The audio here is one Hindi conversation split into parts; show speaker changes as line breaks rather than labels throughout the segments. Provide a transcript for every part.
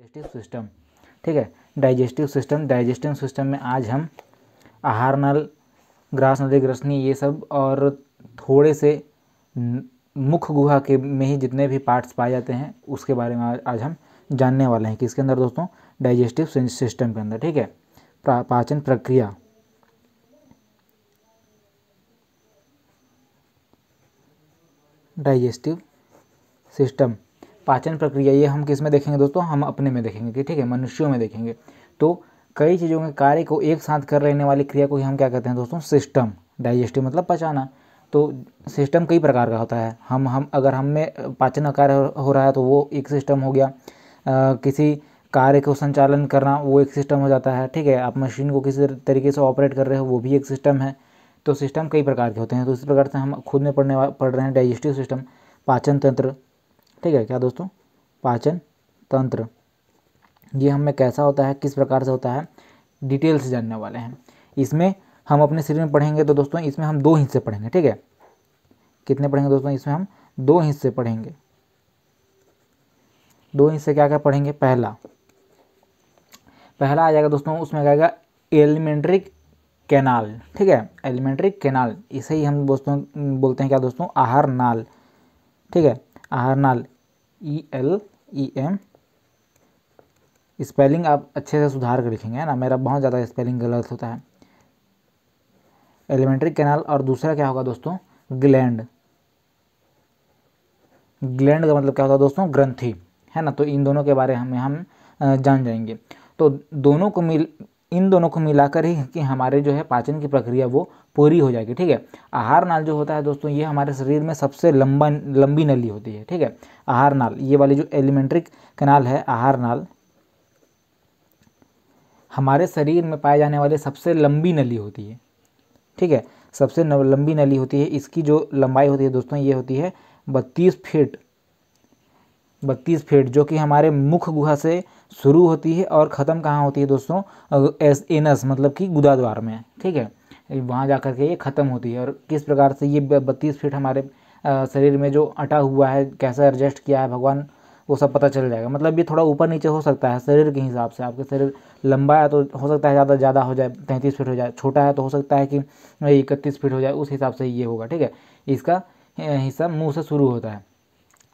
डाइजेस्टिव सिस्टम ठीक है डाइजेस्टिव सिस्टम डाइजेस्टिव सिस्टम में आज हम आहार नल ग्रास नदी ग्रसनी ये सब और थोड़े से मुख गुहा के में ही जितने भी पार्ट्स पाए जाते हैं उसके बारे में आज हम जानने वाले हैं किसके अंदर दोस्तों डाइजेस्टिव सिस्टम के अंदर ठीक है पाचन प्रक्रिया डाइजेस्टिव सिस्टम पाचन प्रक्रिया ये हम किस में देखेंगे दोस्तों हम अपने में देखेंगे कि ठीक है मनुष्यों में देखेंगे तो कई चीज़ों के कार्य को एक साथ कर रहने वाली क्रिया को हम क्या कहते हैं दोस्तों सिस्टम डाइजेस्टिव मतलब पचाना तो सिस्टम कई प्रकार का होता है हम हम अगर हम में पाचन कार्य हो रहा है तो वो एक सिस्टम हो गया आ, किसी कार्य को संचालन करना वो एक सिस्टम हो जाता है ठीक है आप मशीन को किसी तरीके से ऑपरेट कर रहे हो वो भी एक सिस्टम है तो सिस्टम कई प्रकार के होते हैं तो इस प्रकार से हम खुद में पढ़ने पढ़ रहे हैं डाइजेस्टिव सिस्टम पाचन तंत्र ठीक है क्या दोस्तों पाचन तंत्र ये हमें कैसा होता है किस प्रकार से होता है डिटेल से जानने वाले हैं इसमें हम अपने सीरीज में पढ़ेंगे तो दोस्तों इसमें हम दो हिस्से पढ़ेंगे ठीक है कितने पढ़ेंगे दोस्तों इसमें हम दो हिस्से पढ़ेंगे दो हिस्से क्या क्या पढ़ेंगे पहला पहला आ जाएगा दोस्तों उसमें क्या आएगा एलिमेंट्री कैनाल ठीक है एलिमेंट्री कैनाल इसे ही हम दोस्तों बोलते हैं क्या दोस्तों आहार नाल ठीक है आहार नाल E L E M spelling आप अच्छे से सुधार कर लिखेंगे है ना मेरा बहुत ज़्यादा स्पेलिंग गलत होता है एलिमेंट्री कैनाल और दूसरा क्या होगा दोस्तों ग्लैंड ग्लैंड का मतलब क्या होता है दोस्तों ग्रंथि है ना तो इन दोनों के बारे में हम जान जाएंगे तो दोनों को मिल इन दोनों को मिलाकर ही कि हमारे जो है पाचन की प्रक्रिया वो पूरी हो जाएगी ठीक है आहार नाल जो होता है दोस्तों ये हमारे शरीर में सबसे लंबा लंबी नली होती है ठीक है आहार नाल ये वाली जो एलिमेंट्रिक कनाल है आहार नाल हमारे शरीर में पाए जाने वाले सबसे लंबी नली होती है ठीक है सबसे लंबी नली होती है इसकी जो लंबाई होती है दोस्तों ये होती है बत्तीस फीट बत्तीस फीट जो कि हमारे मुख गुहा से शुरू होती है और ख़त्म कहाँ होती है दोस्तों एस एनस मतलब कि द्वार में ठीक है वहाँ जा कर के ये ख़त्म होती है और किस प्रकार से ये बत्तीस फीट हमारे शरीर में जो अटा हुआ है कैसा एडजस्ट किया है भगवान वो सब पता चल जाएगा मतलब ये थोड़ा ऊपर नीचे हो सकता है शरीर के हिसाब से आपके शरीर लंबा है तो हो सकता है ज़्यादा ज़्यादा हो जाए तैंतीस फीट हो जाए छोटा है तो हो सकता है कि इकतीस फीट हो जाए उस हिसाब से ये होगा ठीक है इसका हिस्सा मुँह से शुरू होता है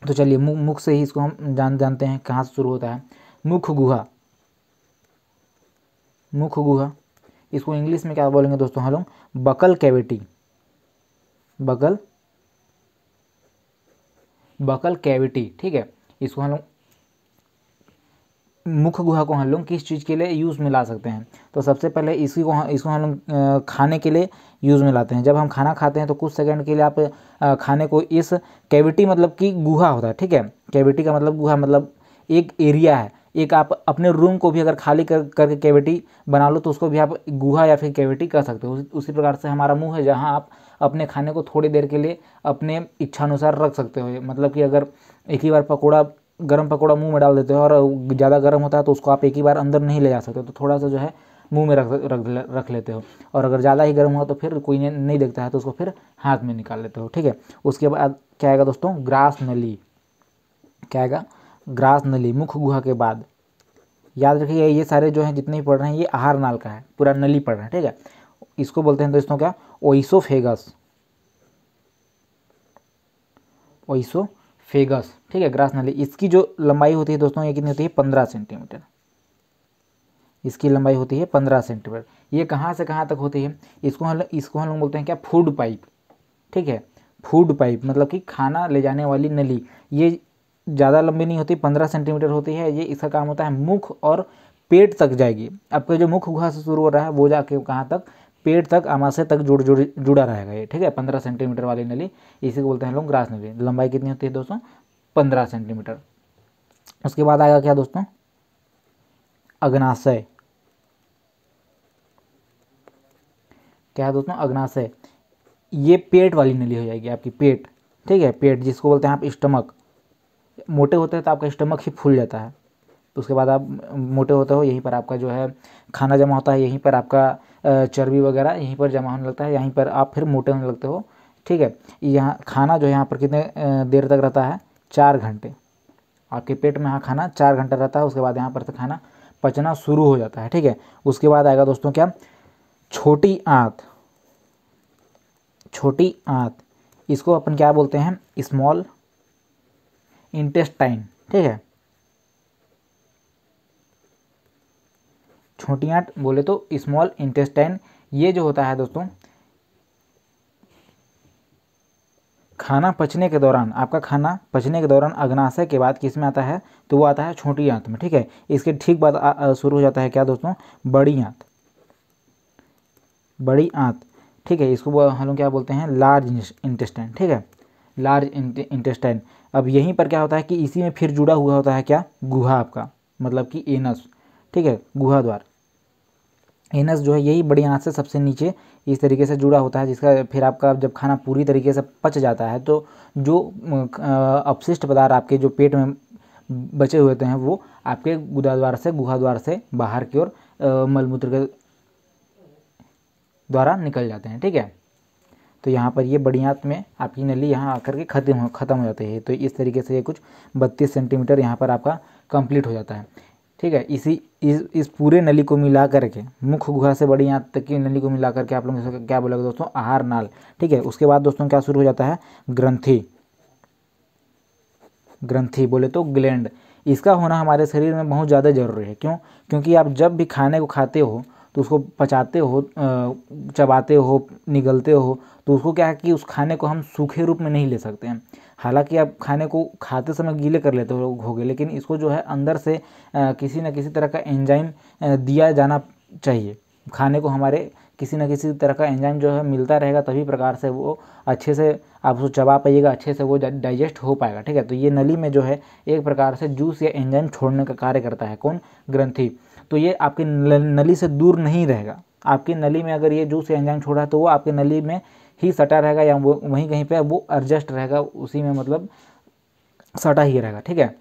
तो चलिए मुख मुख से ही इसको हम जान जानते हैं कहाँ से शुरू होता है मुख गुहा मुख गुहा इसको इंग्लिश में क्या बोलेंगे दोस्तों हम लोग buccal cavity buccal buccal cavity ठीक है इसको हम लोग मुख गुहा को हम लोग किस चीज़ के लिए यूज़ में ला सकते हैं तो सबसे पहले इसी को इसको हम लोग खाने के लिए यूज़ में लाते हैं जब हम खाना खाते हैं तो कुछ सेकंड के लिए आप खाने को इस कैविटी मतलब कि गुहा होता है ठीक है कैविटी का मतलब गुहा मतलब एक एरिया है एक आप अपने रूम को भी अगर खाली कर करके कैविटी बना लो तो उसको भी आप गुहा या फिर कैविटी कह सकते हो उसी प्रकार से हमारा मुंह है जहां आप अपने खाने को थोड़ी देर के लिए अपने इच्छानुसार रख सकते हो मतलब कि अगर एक ही बार पकौड़ा गर्म पकौड़ा मुंह में डाल देते हो और ज़्यादा गर्म होता है तो उसको आप एक ही बार अंदर नहीं ले जा सकते तो थोड़ा सा जो है मुँह में रख रख रख लेते हो और अगर ज़्यादा ही गर्म हुआ तो फिर कोई नहीं देखता है तो उसको फिर हाथ में निकाल लेते हो ठीक है उसके बाद क्या आएगा दोस्तों ग्रास नली क्या आएगा ग्रास नली मुख्य गुहा के बाद याद रखिए ये सारे जो हैं जितने भी पढ़ रहे हैं ये आहार नाल का है पूरा नली पढ़ रहे हैं ठीक है इसको बोलते हैं दोस्तों क्या ओइसोफेगस ओइसोफेगस ठीक है ग्रास नली इसकी जो लंबाई होती है दोस्तों ये कितनी होती है पंद्रह सेंटीमीटर इसकी लंबाई होती है पंद्रह सेंटीमीटर ये कहाँ से कहाँ तक होती है इसको हम इसको हम लोग बोलते हैं क्या फूड पाइप ठीक है फूड पाइप मतलब कि खाना ले जाने वाली नली ये ज़्यादा लंबी नहीं होती पंद्रह सेंटीमीटर होती है ये इसका काम होता है मुख और पेट तक जाएगी आपका जो मुख गुहा से शुरू हो रहा है वो जाके कहाँ तक पेट तक आमाशय तक जुड़ जुड़ जुड़ा रहेगा ये ठीक है पंद्रह सेंटीमीटर वाली नली इसी को बोलते हैं लोग ग्रास नली लंबाई कितनी होती है दोस्तों पंद्रह सेंटीमीटर उसके बाद आएगा क्या दोस्तों अग्नाशय क्या है दोस्तों अग्नाशय ये पेट वाली नली हो जाएगी आपकी पेट ठीक है पेट जिसको बोलते हैं आप स्टमक मोटे होते हैं तो आपका स्टमक ही फूल जाता है तो उसके बाद आप मोटे होते हो यहीं पर आपका जो है खाना जमा होता है यहीं पर आपका चर्बी वगैरह यहीं पर जमा होने लगता है यहीं पर आप फिर मोटे होने लगते हो ठीक है यहाँ खाना जो है यहाँ पर कितने देर तक रहता है चार घंटे आपके पेट में यहाँ खाना चार घंटे रहता है उसके बाद यहाँ पर से तो खाना पचना शुरू हो जाता है ठीक है उसके बाद आएगा दोस्तों क्या छोटी आँत छोटी आँत इसको अपन क्या बोलते हैं स्मॉल इंटेस्टाइन ठीक है छोटी छोटियाट बोले तो स्मॉल इंटेस्टाइन ये जो होता है दोस्तों खाना पचने के दौरान आपका खाना पचने के दौरान अग्नाशय के बाद किस में आता है तो वो आता है छोटी आंत में ठीक है इसके ठीक बाद शुरू हो जाता है क्या दोस्तों बड़ी आंत बड़ी आंत ठीक है इसको हम लोग क्या बोलते हैं लार्ज इंटेस्टाइन ठीक है लार्ज इंटेस्टाइन अब यहीं पर क्या होता है कि इसी में फिर जुड़ा हुआ होता है क्या गुहा आपका मतलब कि एनस ठीक है गुहा द्वार एनस जो है यही बड़ी आँख से सबसे नीचे इस तरीके से जुड़ा होता है जिसका फिर आपका जब खाना पूरी तरीके से पच जाता है तो जो अपशिष्ट पदार्थ आपके जो पेट में बचे हुए होते हैं वो आपके गुदा द्वार से गुहा द्वार से बाहर की ओर मलमूत्र के द्वारा निकल जाते हैं ठीक है तो यहाँ पर ये बढ़ियात में आपकी नली यहाँ आकर के खत्म हो ख़त्म हो जाती है तो इस तरीके से ये कुछ बत्तीस सेंटीमीटर यहाँ पर आपका कंप्लीट हो जाता है ठीक है इसी इस इस पूरे नली को मिला करके मुख्य गुहा से बड़ी यहाँ तक की नली को मिला करके आप लोग क्या बोलेगा दोस्तों आहार नाल ठीक है उसके बाद दोस्तों क्या शुरू हो जाता है ग्रंथी ग्रंथी बोले तो ग्लैंड इसका होना हमारे शरीर में बहुत ज़्यादा ज़रूरी है क्यों क्योंकि आप जब भी खाने को खाते हो तो उसको पचाते हो चबाते हो निगलते हो तो उसको क्या है कि उस खाने को हम सूखे रूप में नहीं ले सकते हैं हालांकि आप खाने को खाते समय गीले कर लेते हो लेकिन इसको जो है अंदर से किसी न किसी तरह का एंजाइम दिया जाना चाहिए खाने को हमारे किसी न किसी तरह का एंजाइम जो है मिलता रहेगा तभी प्रकार से वो अच्छे से आप उसको चबा पाइएगा अच्छे से वो डाइजेस्ट हो पाएगा ठीक है तो ये नली में जो है एक प्रकार से जूस या एंजाइम छोड़ने का कार्य करता है कौन ग्रंथी तो ये आपके नली से दूर नहीं रहेगा आपकी नली में अगर ये जूस या एंजाम छोड़ा तो वो आपके नली में ही सटा रहेगा या वो वहीं कहीं पे वो एडजस्ट रहेगा उसी में मतलब सटा ही रहेगा ठीक है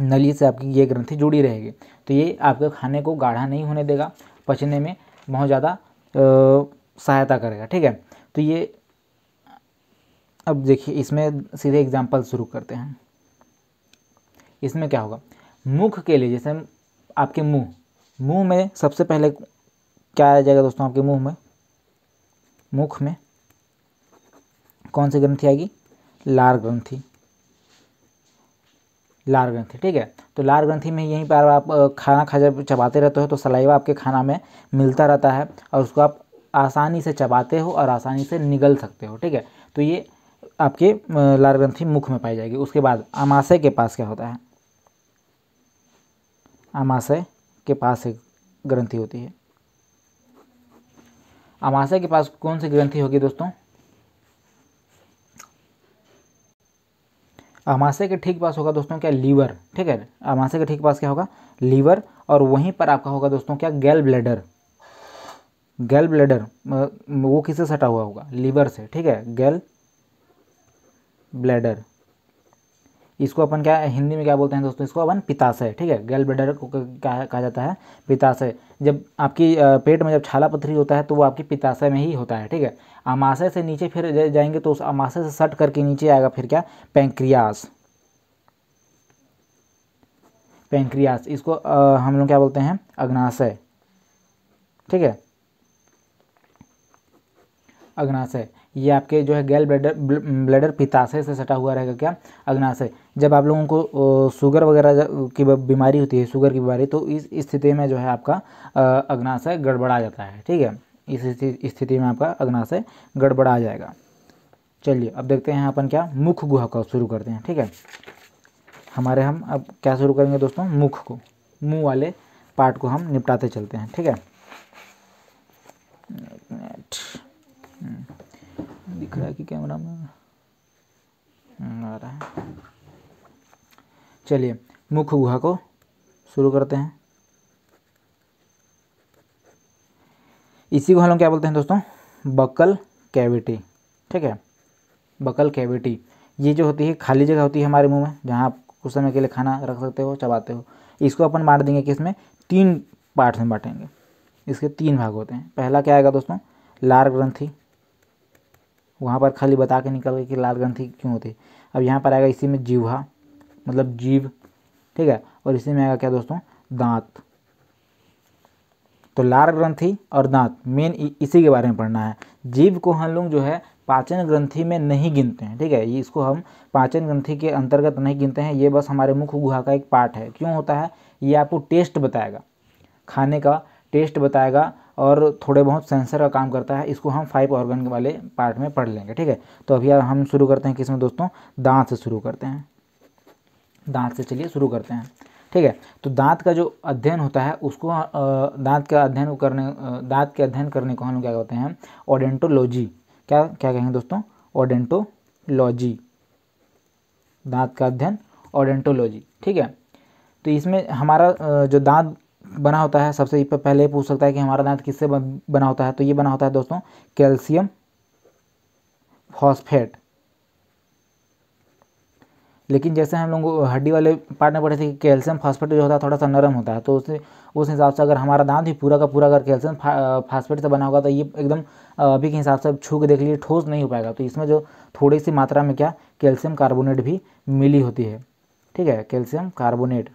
नली से आपकी ये ग्रंथि जुड़ी रहेगी तो ये आपके खाने को गाढ़ा नहीं होने देगा पचने में बहुत ज़्यादा सहायता करेगा ठीक है तो ये अब देखिए इसमें सीधे एग्जाम्पल शुरू करते हैं इसमें क्या होगा मुख के लिए जैसे आपके मुंह मुंह में सबसे पहले क्या आ जाएगा दोस्तों आपके मुंह में मुख में कौन सी ग्रंथि आएगी लार ग्रंथि लार ग्रंथि ठीक है तो लार ग्रंथि में यहीं पर आप खाना खा जब चबाते रहते हो तो सलाइवा आपके खाना में मिलता रहता है और उसको आप आसानी से चबाते हो और आसानी से निगल सकते हो ठीक है तो ये आपके लार ग्रंथि मुख में पाई जाएगी उसके बाद अमाशय के पास क्या होता है अमाशय के पास एक ग्रंथि होती है अमाशय के पास कौन सी ग्रंथि होगी दोस्तों अमाशय के ठीक पास होगा दोस्तों क्या लीवर ठीक है अमाशय के ठीक पास क्या होगा लीवर और वहीं पर आपका होगा दोस्तों क्या गैल ब्लैडर गैल ब्लैडर वो किससे सटा हुआ होगा लीवर से ठीक है गैल ब्लैडर इसको अपन क्या हिंदी में क्या बोलते हैं दोस्तों इसको अपन पिताशय ठीक है गैल ब्लेडर को कहा जाता है पिताशय जब आपकी पेट में जब छाला पथरी होता है तो वो आपकी पिताशय में ही होता है ठीक है अमाशय से नीचे फिर जाएंगे तो उस अमाशय से सट करके नीचे आएगा फिर क्या पैंक्रियास पैंक्रियास इसको आ, हम लोग क्या बोलते हैं अग्नाशय ठीक है अग्नाशय ये आपके जो है गैल ब्लेडर ब्लेडर पिताशय से सटा हुआ रहेगा क्या अग्नाशय जब आप लोगों को शुगर वगैरह की बीमारी होती है शुगर की बीमारी तो इस स्थिति में जो है आपका अग्नाशय गड़बड़ा जाता है ठीक है इस स्थिति में आपका अग्नाशय गड़बड़ा जाएगा चलिए अब देखते हैं अपन क्या मुख गुहा का शुरू करते हैं ठीक है हमारे हम अब क्या शुरू करेंगे दोस्तों मुख को मुंह वाले पार्ट को हम निपटाते चलते हैं ठीक है दिख रहा है कि कैमरा में हम्म, आ रहा है चलिए मुख्य गुहा को शुरू करते हैं इसी को हम लोग क्या बोलते हैं दोस्तों बकल कैविटी ठीक है बकल कैविटी ये जो होती है खाली जगह होती है हमारे मुंह में जहाँ आप कुछ समय के लिए खाना रख सकते हो चबाते हो इसको अपन बांट देंगे कि इसमें तीन पार्ट्स में बांटेंगे इसके तीन भाग होते हैं पहला क्या आएगा दोस्तों लार ग्रंथी वहाँ पर खाली बता के निकल गए कि लाल ग्रंथि क्यों होती है अब यहाँ पर आएगा इसी में जीवा मतलब जीव ठीक है और इसी में आएगा क्या दोस्तों दांत तो लार ग्रंथि और दांत मेन इसी के बारे में पढ़ना है जीव को हम लोग जो है पाचन ग्रंथि में नहीं गिनते हैं ठीक है ये इसको हम पाचन ग्रंथि के अंतर्गत नहीं गिनते हैं ये बस हमारे मुख्य गुहा का एक पार्ट है क्यों होता है ये आपको टेस्ट बताएगा खाने का टेस्ट बताएगा और थोड़े बहुत सेंसर का काम करता है इसको हम फाइव ऑर्गन वाले पार्ट में पढ़ लेंगे ठीक है तो अभी हम शुरू करते हैं किसमें दोस्तों दांत से शुरू करते हैं दांत से चलिए शुरू करते हैं ठीक है तो दांत का जो अध्ययन होता है उसको दांत का अध्ययन करने दांत के अध्ययन करने को हम लोग क्या कहते हैं ओडेंटोलॉजी क्या क्या कहेंगे दोस्तों ओडेंटोलॉजी दांत का अध्ययन ओडेंटोलॉजी ठीक है तो इसमें हमारा जो दांत बना होता है सबसे पहले पूछ सकता है कि हमारा दांत किससे बना होता है तो ये बना होता है दोस्तों कैल्शियम फॉस्फेट लेकिन जैसे हम लोग हड्डी वाले पार्ट में पढ़े थे कि कैल्शियम फास्फेट जो होता है थोड़ा सा नरम होता है तो उस उस हिसाब से अगर हमारा दांत भी पूरा का पूरा अगर कैल्शियम फास्फेट से बना होगा तो ये एकदम अभी के हिसाब से छू के देख लीजिए ठोस नहीं हो पाएगा तो इसमें जो थोड़ी सी मात्रा में क्या कैल्शियम कार्बोनेट भी मिली होती है ठीक है कैल्शियम कार्बोनेट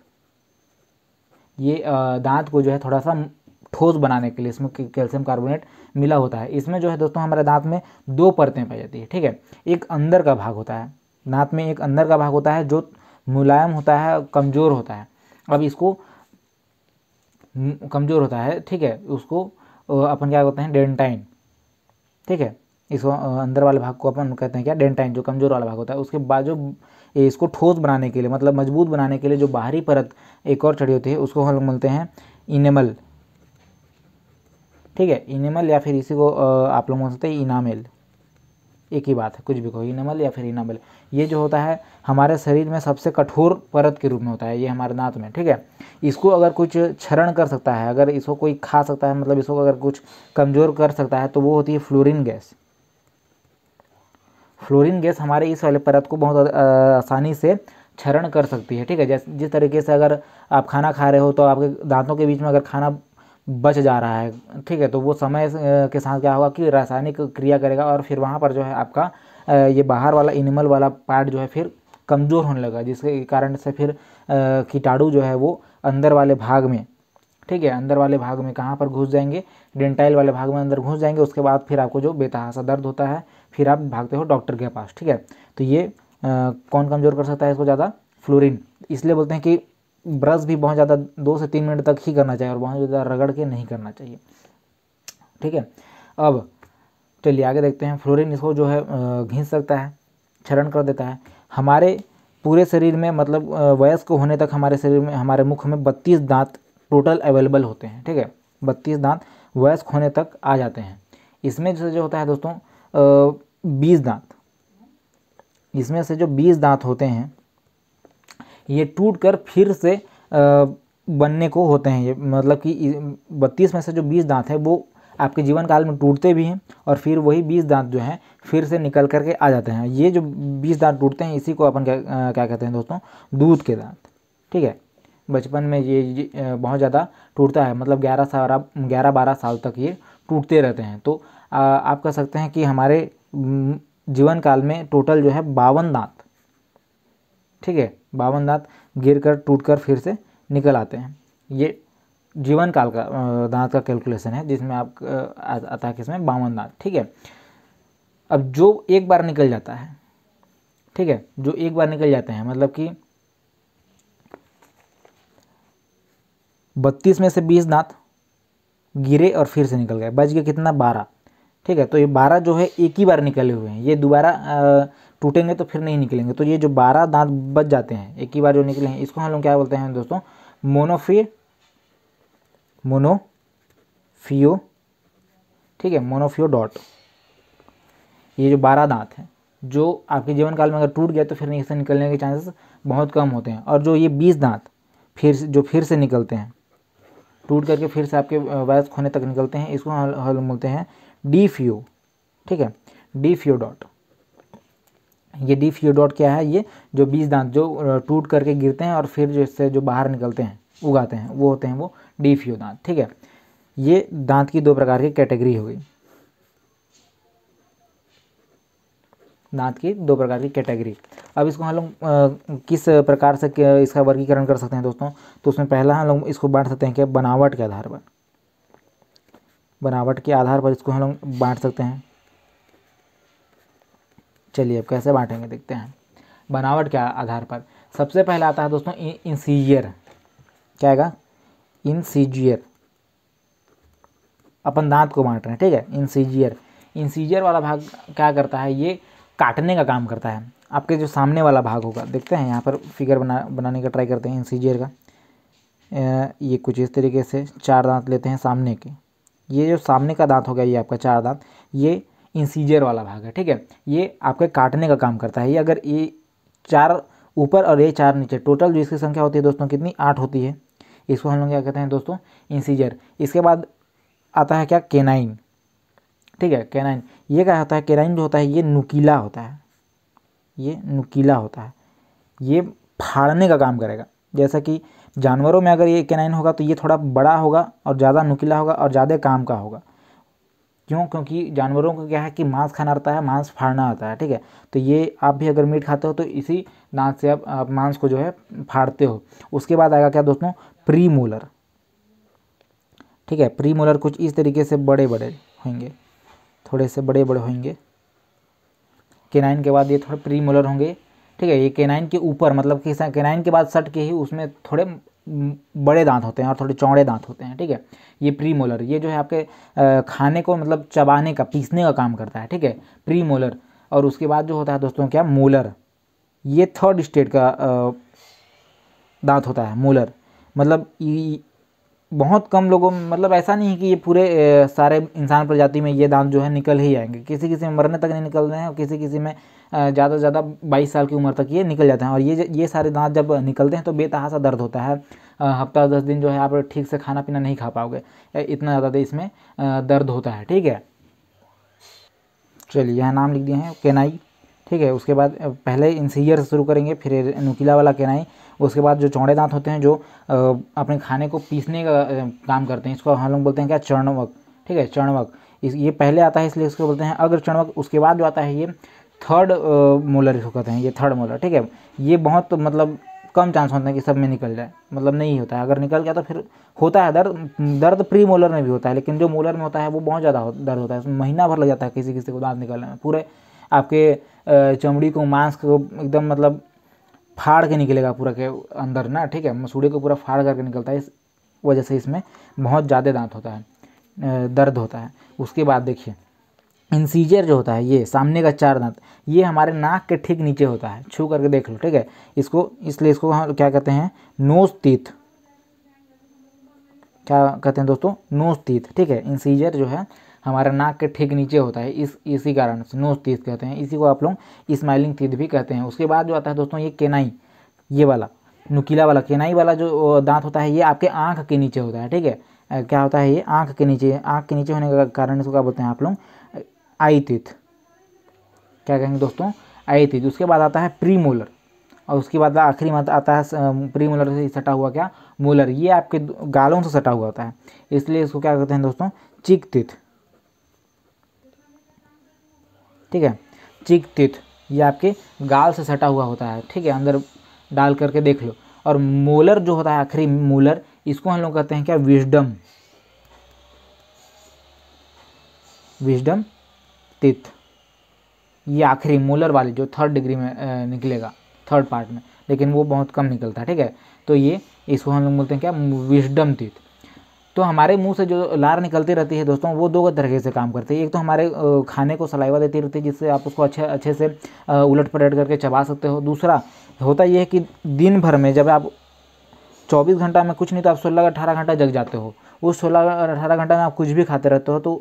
ये दांत को जो है थोड़ा सा ठोस बनाने के लिए इसमें कैल्शियम कार्बोनेट मिला होता है इसमें जो है दोस्तों हमारे दांत में दो परतें पाई जाती है ठीक है एक अंदर का भाग होता है दांत में एक अंदर का भाग होता है जो मुलायम होता है कमज़ोर होता है अब इसको कमज़ोर होता है ठीक है उसको अपन क्या कहते हैं डेंटाइन ठीक है इसको अंदर वाले भाग को अपन कहते हैं क्या डेंटाइन जो कमज़ोर वाला भाग होता है उसके बाद जो इसको ठोस बनाने के लिए मतलब मजबूत बनाने के लिए जो बाहरी परत एक और चढ़ी होती है उसको हम लोग बोलते हैं इनेमल ठीक है इनेमल या फिर इसी को आप लोग बोल सकते हैं इनामेल एक ही बात है कुछ भी कहो इनेमल या फिर इनामल ये जो होता है हमारे शरीर में सबसे कठोर परत के रूप में होता है ये हमारे दांत में ठीक है इसको अगर कुछ क्षरण कर सकता है अगर इसको कोई खा सकता है मतलब इसको अगर कुछ कमज़ोर कर सकता है तो वो होती है फ्लोरिन गैस फ्लोरीन गैस हमारे इस वाले परत को बहुत आसानी से क्षरण कर सकती है ठीक है जैसे जिस तरीके से अगर आप खाना खा रहे हो तो आपके दांतों के बीच में अगर खाना बच जा रहा है ठीक है तो वो समय के साथ क्या होगा कि रासायनिक क्रिया करेगा और फिर वहाँ पर जो है आपका ये बाहर वाला एनिमल वाला पार्ट जो है फिर कमज़ोर होने लगा जिसके कारण से फिर कीटाणु जो है वो अंदर वाले भाग में ठीक है अंदर वाले भाग में कहाँ पर घुस जाएंगे डेंटाइल वाले भाग में अंदर घुस जाएंगे उसके बाद फिर आपको जो बेतहासा दर्द होता है फिर आप भागते हो डॉक्टर के पास ठीक है तो ये आ, कौन कमज़ोर कर सकता है इसको ज़्यादा फ्लोरिन इसलिए बोलते हैं कि ब्रश भी बहुत ज़्यादा दो से तीन मिनट तक ही करना चाहिए और बहुत ज़्यादा रगड़ के नहीं करना चाहिए ठीक है अब चलिए आगे देखते हैं फ्लोरिन इसको जो है घिस सकता है क्षरण कर देता है हमारे पूरे शरीर में मतलब वयस्क होने तक हमारे शरीर में हमारे मुख में बत्तीस दांत टोटल अवेलेबल होते हैं ठीक है बत्तीस दांत वयस्क होने तक आ जाते हैं इसमें जैसे जो होता है दोस्तों बीज दांत इसमें से जो बीज दांत होते हैं ये टूट कर फिर से बनने को होते हैं ये मतलब कि बत्तीस में से जो बीज दांत है वो आपके जीवन काल में टूटते भी हैं और फिर वही बीज दांत जो हैं फिर से निकल करके आ जाते हैं ये जो बीज दांत टूटते हैं इसी को अपन क्या क्या कहते हैं दोस्तों दूध के दांत ठीक है बचपन में ये, बहुत ज़्यादा टूटता है मतलब ग्यारह सारा ग्यारह बारह साल तक ये टूटते रहते हैं तो आप कह सकते हैं कि हमारे जीवन काल में टोटल जो है बावन दांत ठीक है बावन दांत गिर कर टूट कर फिर से निकल आते हैं ये जीवन काल का दांत का कैलकुलेशन है जिसमें आप आता है किसमें बावन दांत ठीक है अब जो एक बार निकल जाता है ठीक है जो एक बार निकल जाते हैं मतलब कि बत्तीस में से बीस दांत गिरे और फिर से निकल गए बच गया कितना बारह ठीक है तो ये बारह जो है एक ही बार निकले हुए हैं ये दोबारा टूटेंगे तो फिर नहीं निकलेंगे तो ये जो बारह दांत बच जाते हैं एक ही बार जो निकले हैं इसको हम लोग क्या बोलते हैं दोस्तों मोनोफिर मोनोफियो ठीक है मोनोफियो डॉट ये जो बारह दांत हैं जो आपके जीवन काल में अगर टूट गया तो फिर इससे निकलने के चांसेस बहुत कम होते हैं और जो ये बीस दांत फिर जो फिर से निकलते हैं टूट करके फिर से आपके वायरस खोने तक निकलते हैं इसको हम बोलते हैं डी फ्यू ठीक है डी फ्यू डॉट ये डी फ्यू डॉट क्या है ये जो बीज दांत जो टूट करके गिरते हैं और फिर जो इससे जो बाहर निकलते हैं उगाते हैं वो होते हैं वो डी फ्यू दांत ठीक है ये दांत की दो प्रकार की कैटेगरी हो गई दांत की दो प्रकार की कैटेगरी अब इसको हम लोग किस प्रकार से इसका वर्गीकरण कर सकते हैं दोस्तों तो उसमें पहला हम लोग इसको बांट सकते हैं कि बनावट के आधार पर बनावट के आधार पर इसको हम लोग बांट सकते हैं चलिए अब कैसे बांटेंगे देखते हैं बनावट के आधार पर सबसे पहला आता है दोस्तों इंसीजियर क्या आएगा इंसीजियर अपन दांत को बांट रहे हैं ठीक है इंसीजियर इंसीजियर वाला भाग क्या करता है ये काटने का काम करता है आपके जो सामने वाला भाग होगा देखते हैं यहाँ पर फिगर बना बनाने का ट्राई करते हैं इंसीजियर का ये कुछ इस तरीके से चार दांत लेते हैं सामने के ये जो सामने का दांत हो गया ये आपका चार दांत ये इंसीजर वाला भाग है ठीक है ये आपके काटने का काम करता है ये अगर ये चार ऊपर और ये चार नीचे टोटल जो इसकी संख्या होती है दोस्तों कितनी आठ होती है इसको हम लोग क्या कहते हैं दोस्तों इंसीजर इसके बाद आता है क्या केनाइन ठीक है केनाइन ये क्या होता है केनाइन जो होता है ये नुकीला होता है ये नुकीला होता है ये फाड़ने का काम करेगा जैसा कि जानवरों में अगर ये केनाइन होगा तो ये थोड़ा बड़ा होगा और ज़्यादा नुकीला होगा और ज़्यादा काम का होगा क्यों क्योंकि जानवरों को क्या है कि मांस खाना रहता है मांस फाड़ना आता है ठीक है तो ये आप भी अगर मीट खाते हो तो इसी दांत से आप, आप मांस को जो है फाड़ते हो उसके बाद आएगा क्या दोस्तों प्री मोलर ठीक है प्री मोलर कुछ इस तरीके से बड़े बड़े होंगे थोड़े से बड़े बड़े होंगे केनाइन के बाद ये थोड़े प्री मोलर होंगे ठीक है ये केनाइन के ऊपर मतलब कि केनाइन के बाद सट के ही उसमें थोड़े बड़े दांत होते हैं और थोड़े चौड़े दांत होते हैं ठीक है ये प्री मोलर ये जो है आपके खाने को मतलब चबाने का पीसने का काम करता है ठीक है प्री मोलर और उसके बाद जो होता है दोस्तों क्या मोलर ये थर्ड स्टेट का दांत होता है मोलर मतलब बहुत कम लोगों में मतलब ऐसा नहीं है कि ये पूरे सारे इंसान प्रजाति में ये दांत जो है निकल ही आएंगे किसी किसी में मरने तक नहीं निकल रहे हैं और किसी किसी में ज़्यादा से ज़्यादा बाईस साल की उम्र तक ये निकल जाते हैं और ये ये सारे दांत जब निकलते हैं तो बेतहासा दर्द होता है हफ्ता दस दिन जो है आप ठीक से खाना पीना नहीं खा पाओगे इतना ज़्यादा तो इसमें दर्द होता है ठीक है चलिए यह नाम लिख दिए हैं केनाई ठीक है उसके बाद पहले इंसीयर से शुरू करेंगे फिर नुकीला वाला केनाई उसके बाद जो चौड़े दांत होते हैं जो अपने खाने को पीसने का काम करते हैं इसको हम लोग बोलते हैं क्या चरणवक ठीक है चरणवक इस ये पहले आता है इसलिए इसको बोलते हैं अग्र चरणवक उसके बाद जो आता है ये थर्ड मोलर इसको कहते हैं ये थर्ड मोलर ठीक है ये बहुत मतलब कम चांस होता है कि सब में निकल जाए मतलब नहीं होता है अगर निकल गया तो फिर होता है दर्द दर्द प्री मोलर में भी होता है लेकिन जो मोलर में होता है वो बहुत ज़्यादा हो, दर्द होता है महीना भर लग जाता है किसी किसी को दांत निकलने में पूरे आपके चमड़ी को मांस को एकदम मतलब फाड़ के निकलेगा पूरा के अंदर ना ठीक है मसूड़े को पूरा फाड़ करके निकलता है इस वजह से इसमें बहुत ज़्यादा दांत होता है दर्द होता है उसके बाद देखिए इंसीजर जो होता है ये सामने का चार दांत ये हमारे नाक के ठीक नीचे होता है छू करके देख लो ठीक है इसको इसलिए इसको हम क्या कहते हैं नोज तीत क्या कहते हैं दोस्तों नोज तीत ठीक है इंसीजर जो है हमारे नाक के ठीक नीचे होता है इस इसी कारण से नोज तीत कहते हैं इसी को आप लोग स्माइलिंग तीत भी कहते हैं उसके बाद जो आता है दोस्तों ये केनाई ये वाला नुकीला वाला केनाई वाला जो दांत होता है ये आपके आँख के नीचे होता है ठीक है क्या होता है ये आँख के नीचे आँख के नीचे होने का कारण इसको क्या बोलते हैं आप लोग आई क्या कहेंगे दोस्तों आई उसके बाद आता है प्री मोलर और उसके बाद आखिरी मत आता है प्री मोलर से सटा हुआ क्या मोलर ये आपके गालों से सटा हुआ होता है इसलिए इसको क्या कहते हैं दोस्तों चिक तिथ ठीक है चिक तिथ ये आपके गाल से सटा हुआ होता है ठीक है अंदर डाल करके देख लो और मोलर जो होता है आखिरी मोलर इसको हम लोग कहते हैं क्या विजडम विजडम तित ये आखिरी मोलर वाले जो थर्ड डिग्री में निकलेगा थर्ड पार्ट में लेकिन वो बहुत कम निकलता है ठीक है तो ये इसको हम लोग बोलते हैं क्या विजडम तित तो हमारे मुंह से जो लार निकलती रहती है दोस्तों वो दो तरीके से काम करती है एक तो हमारे खाने को सलाइवा देती रहती है जिससे आप उसको अच्छे अच्छे से उलट पलट करके चबा सकते हो दूसरा होता यह है कि दिन भर में जब आप 24 घंटा में कुछ नहीं तो आप सोलह अठारह घंटा जग जाते हो वो सोलह अठारह घंटा में आप कुछ भी खाते रहते हो तो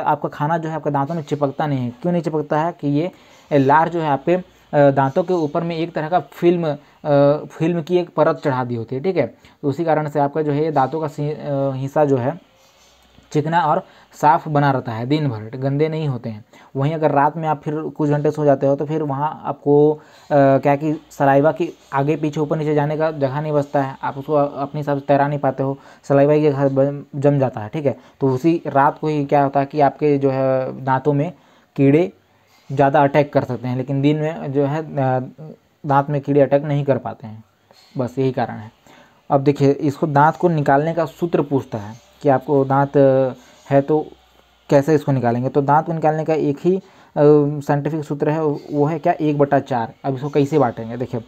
आपका खाना जो है आपके दांतों में चिपकता नहीं है क्यों नहीं चिपकता है कि ये लार जो है आपके दांतों के ऊपर में एक तरह का फिल्म फिल्म की एक परत चढ़ा दी होती है ठीक है तो उसी कारण से आपका जो है ये दांतों का हिस्सा जो है चिकना और साफ़ बना रहता है दिन भर गंदे नहीं होते हैं वहीं अगर रात में आप फिर कुछ घंटे सो जाते हो तो फिर वहाँ आपको आ, क्या कि सलाइवा की आगे पीछे ऊपर नीचे जाने का जगह नहीं बचता है आप उसको अपने हिसाब से तैरा नहीं पाते हो सलाइवा के घर जम जाता है ठीक है तो उसी रात को ही क्या होता है कि आपके जो है दांतों में कीड़े ज़्यादा अटैक कर सकते हैं लेकिन दिन में जो है दांत में कीड़े अटैक नहीं कर पाते हैं बस यही कारण है अब देखिए इसको दांत को निकालने का सूत्र पूछता है कि आपको दांत है तो कैसे इसको निकालेंगे तो दांत को निकालने का एक ही साइंटिफिक सूत्र है वो है क्या एक बटा चार अब इसको कैसे बांटेंगे देखिए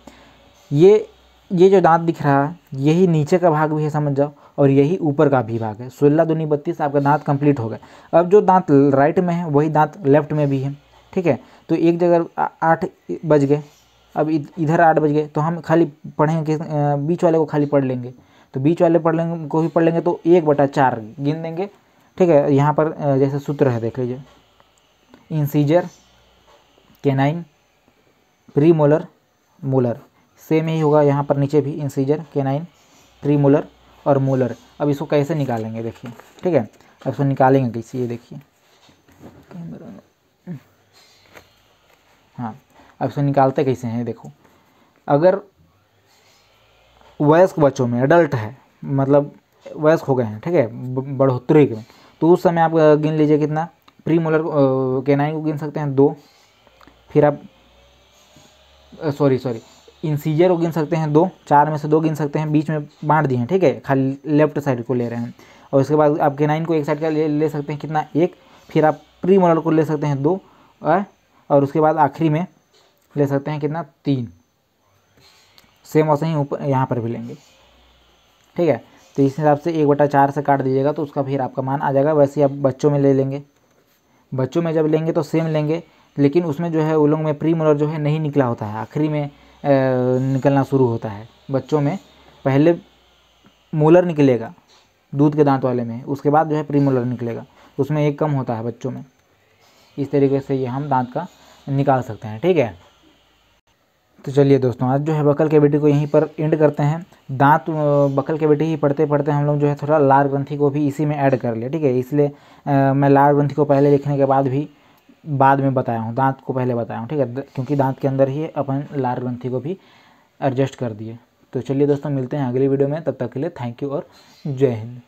ये ये जो दांत दिख रहा है यही नीचे का भाग भी है समझ जाओ और यही ऊपर का भी भाग है सोलह दूनी बत्तीस आपका दांत कंप्लीट हो गया अब जो दांत राइट में है वही दांत लेफ्ट में भी है ठीक है तो एक जगह आठ बज गए अब इधर आठ बज गए तो हम खाली पढ़ेंगे बीच वाले को खाली पढ़ लेंगे तो बीच वाले पढ़ लेंगे को भी पढ़ लेंगे तो एक बटा चार गिन देंगे ठीक है यहाँ पर जैसे सूत्र है देख लीजिए incisor canine premolar molar same ही होगा यहाँ पर नीचे भी इंसीजर केनाइन प्री मोलर और मोलर अब इसको कैसे निकालेंगे देखिए ठीक है अब इसको निकालेंगे कैसे ये देखिए हाँ अब इसको निकालते कैसे हैं देखो अगर वयस्क बच्चों में एडल्ट है मतलब वयस्क हो गए हैं ठीक है बढ़ोतरी के तो उस समय आप गिन लीजिए कितना प्री मोलर केनाइन को गिन सकते हैं दो फिर आप सॉरी सॉरी इंसीजर को गिन सकते हैं दो चार में से दो गिन सकते हैं बीच में बांट दिए हैं ठीक है खाली लेफ्ट साइड को ले रहे हैं और इसके बाद आप केनाइन को एक साइड का ले, ले सकते हैं कितना एक फिर आप प्री मोलर को ले सकते हैं दो और उसके बाद आखिरी में ले सकते हैं कितना तीन सेम वैसे ही ऊपर यहाँ पर भी लेंगे ठीक है तो इस हिसाब से एक बटा चार से काट दीजिएगा तो उसका फिर आपका मान आ जाएगा वैसे ही आप बच्चों में ले लेंगे बच्चों में जब लेंगे तो सेम लेंगे लेकिन उसमें जो है वो लोग में प्री मोलर जो है नहीं निकला होता है आखिरी में निकलना शुरू होता है बच्चों में पहले मोलर निकलेगा दूध के दांत वाले में उसके बाद जो है प्री मोलर निकलेगा उसमें एक कम होता है बच्चों में इस तरीके से ये हम दांत का निकाल सकते हैं ठीक है तो चलिए दोस्तों आज जो है बकल के बेटी को यहीं पर एंड करते हैं दांत बकल के बेटी ही पढ़ते पढ़ते हम लोग जो है थोड़ा लार ग्रंथी को भी इसी में ऐड कर लिया ठीक है इसलिए मैं लार ग्रंथी को पहले लिखने के बाद भी बाद में बताया हूँ दांत को पहले बताया हूँ ठीक है क्योंकि दांत के अंदर ही अपन लार ग्रंथी को भी एडजस्ट कर दिए तो चलिए दोस्तों मिलते हैं अगली वीडियो में तब तक के लिए थैंक यू और जय हिंद